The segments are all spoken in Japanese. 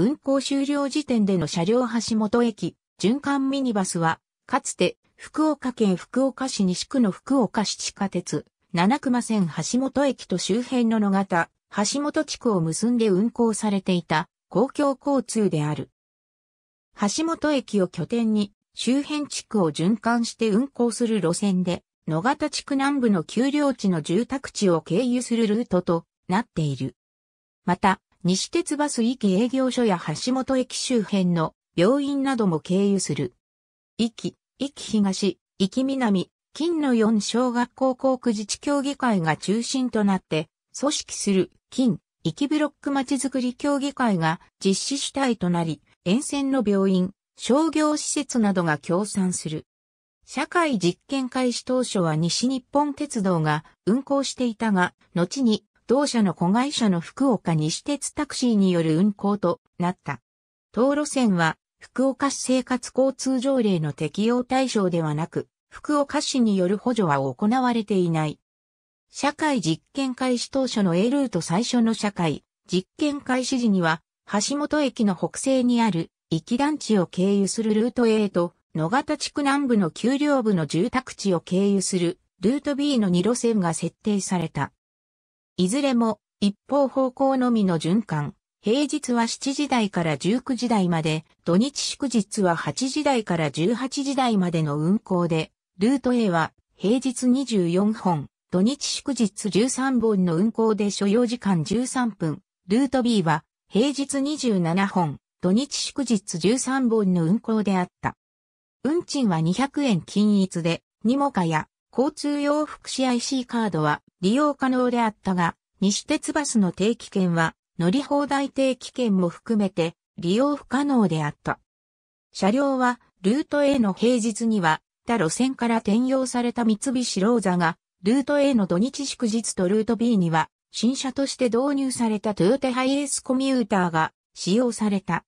運行終了時点での車両橋本駅、循環ミニバスは、かつて、福岡県福岡市西区の福岡市地下鉄、七熊線橋本駅と周辺の野方、橋本地区を結んで運行されていた公共交通である。橋本駅を拠点に周辺地区を循環して運行する路線で、野方地区南部の丘陵地の住宅地を経由するルートとなっている。また、西鉄バス駅営業所や橋本駅周辺の病院なども経由する。駅、駅東、駅南、近の4小学校校区自治協議会が中心となって、組織する近、駅ブロックまちづくり協議会が実施主体となり、沿線の病院、商業施設などが協賛する。社会実験開始当初は西日本鉄道が運行していたが、後に同社の子会社の福岡西鉄タクシーによる運行となった。当路線は、福岡市生活交通条例の適用対象ではなく、福岡市による補助は行われていない。社会実験開始当初の A ルート最初の社会実験開始時には、橋本駅の北西にある、域団地を経由するルート A と、野方地区南部の丘陵部の住宅地を経由するルート B の2路線が設定された。いずれも一方方向のみの循環。平日は7時台から19時台まで、土日祝日は8時台から18時台までの運行で、ルート A は平日24本、土日祝日13本の運行で所要時間13分、ルート B は平日27本、土日祝日13本の運行であった。運賃は200円均一で、にもかや、交通用福祉 IC カードは利用可能であったが、西鉄バスの定期券は乗り放題定期券も含めて利用不可能であった。車両はルート A の平日には他路線から転用された三菱ローザが、ルート A の土日祝日とルート B には新車として導入されたトヨタハイエースコミューターが使用された。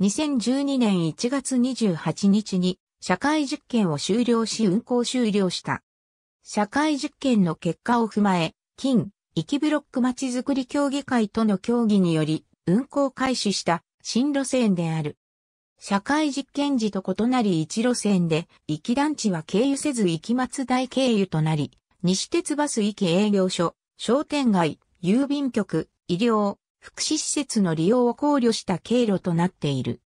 2012年1月28日に社会実験を終了し運行終了した。社会実験の結果を踏まえ、近、域ブロックまちづくり協議会との協議により、運行開始した新路線である。社会実験時と異なり一路線で、域団地は経由せず域松台経由となり、西鉄バス域営業所、商店街、郵便局、医療、福祉施設の利用を考慮した経路となっている。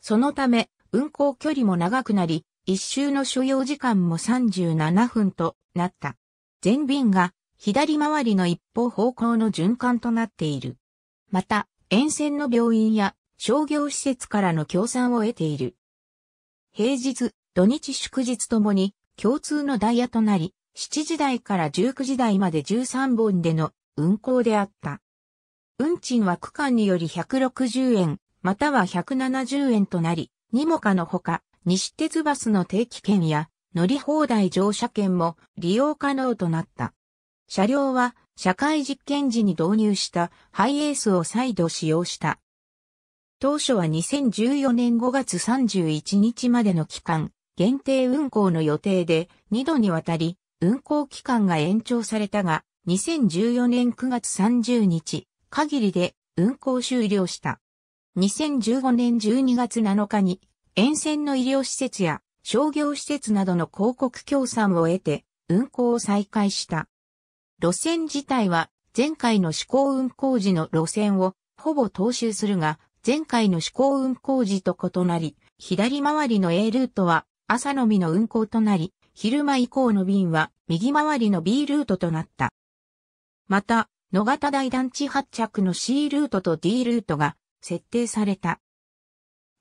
そのため、運行距離も長くなり、一周の所要時間も37分となった。全便が左回りの一方方向の循環となっている。また、沿線の病院や商業施設からの協賛を得ている。平日、土日祝日ともに共通のダイヤとなり、7時台から19時台まで13本での運行であった。運賃は区間により160円、または170円となり、にもかのほか、西鉄バスの定期券や乗り放題乗車券も利用可能となった。車両は社会実験時に導入したハイエースを再度使用した。当初は2014年5月31日までの期間、限定運行の予定で2度にわたり運行期間が延長されたが、2014年9月30日限りで運行終了した。2015年12月7日に沿線の医療施設や商業施設などの広告協賛を得て、運行を再開した。路線自体は、前回の試行運行時の路線を、ほぼ踏襲するが、前回の試行運行時と異なり、左回りの A ルートは、朝のみの運行となり、昼間以降の便は、右回りの B ルートとなった。また、野方大団地発着の C ルートと D ルートが設定された。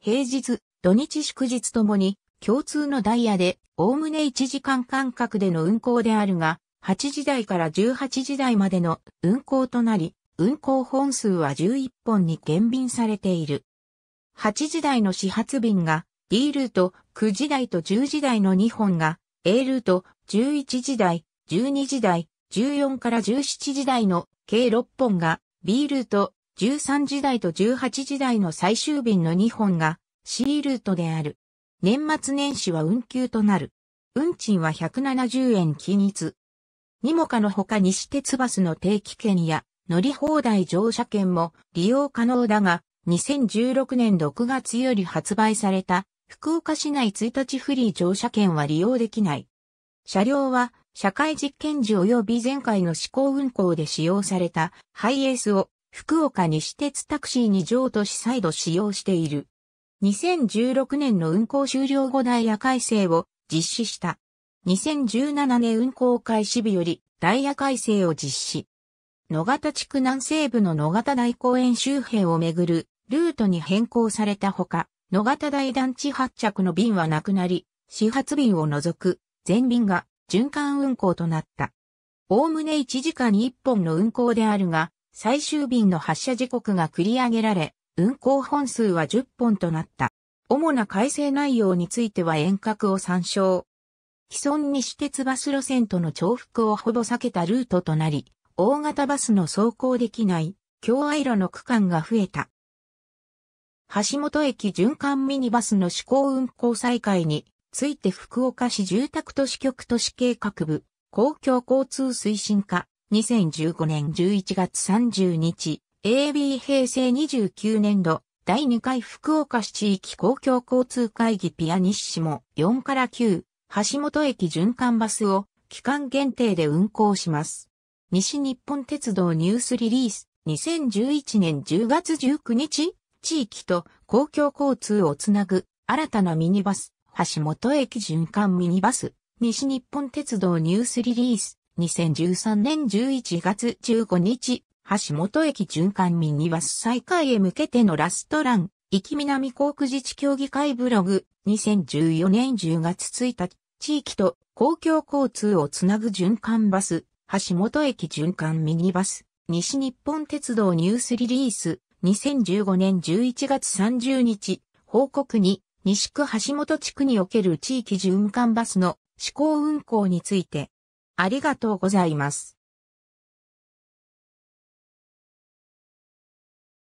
平日、土日祝日ともに共通のダイヤで、おおむね1時間間隔での運行であるが、8時台から18時台までの運行となり、運行本数は11本に減便されている。8時台の始発便が D ルート、9時台と10時台の2本が A ルート、11時台、12時台、14から17時台の計6本が B ルート、13時台と18時台の最終便の2本が C ルートである。年末年始は運休となる。運賃は170円均一。にもかのほか西鉄バスの定期券や乗り放題乗車券も利用可能だが、2016年6月より発売された福岡市内1日フリー乗車券は利用できない。車両は社会実験時及び前回の試行運行で使用されたハイエースを福岡西鉄タクシーに譲渡し再度使用している。2016年の運行終了後ダイヤ改正を実施した。2017年運行開始日よりダイヤ改正を実施。野方地区南西部の野方大公園周辺をめぐるルートに変更されたほか、野方大団地発着の便はなくなり、始発便を除く全便が循環運行となった。おおむね1時間に1本の運行であるが、最終便の発車時刻が繰り上げられ、運行本数は10本となった。主な改正内容については遠隔を参照。既存西鉄バス路線との重複をほぼ避けたルートとなり、大型バスの走行できない共愛路の区間が増えた。橋本駅循環ミニバスの試行運行再開について福岡市住宅都市局都市計画部公共交通推進課2015年11月30日 AB 平成29年度、第2回福岡市地域公共交通会議ピアニッシモ4から9、橋本駅循環バスを期間限定で運行します。西日本鉄道ニュースリリース2011年10月19日、地域と公共交通をつなぐ新たなミニバス、橋本駅循環ミニバス、西日本鉄道ニュースリリース2013年11月15日、橋本駅循環ミニバス再開へ向けてのラストラン、行南航空自治協議会ブログ、2014年10月1日、地域と公共交通をつなぐ循環バス、橋本駅循環ミニバス、西日本鉄道ニュースリリース、2015年11月30日、報告に、西区橋本地区における地域循環バスの試行運行について、ありがとうございます。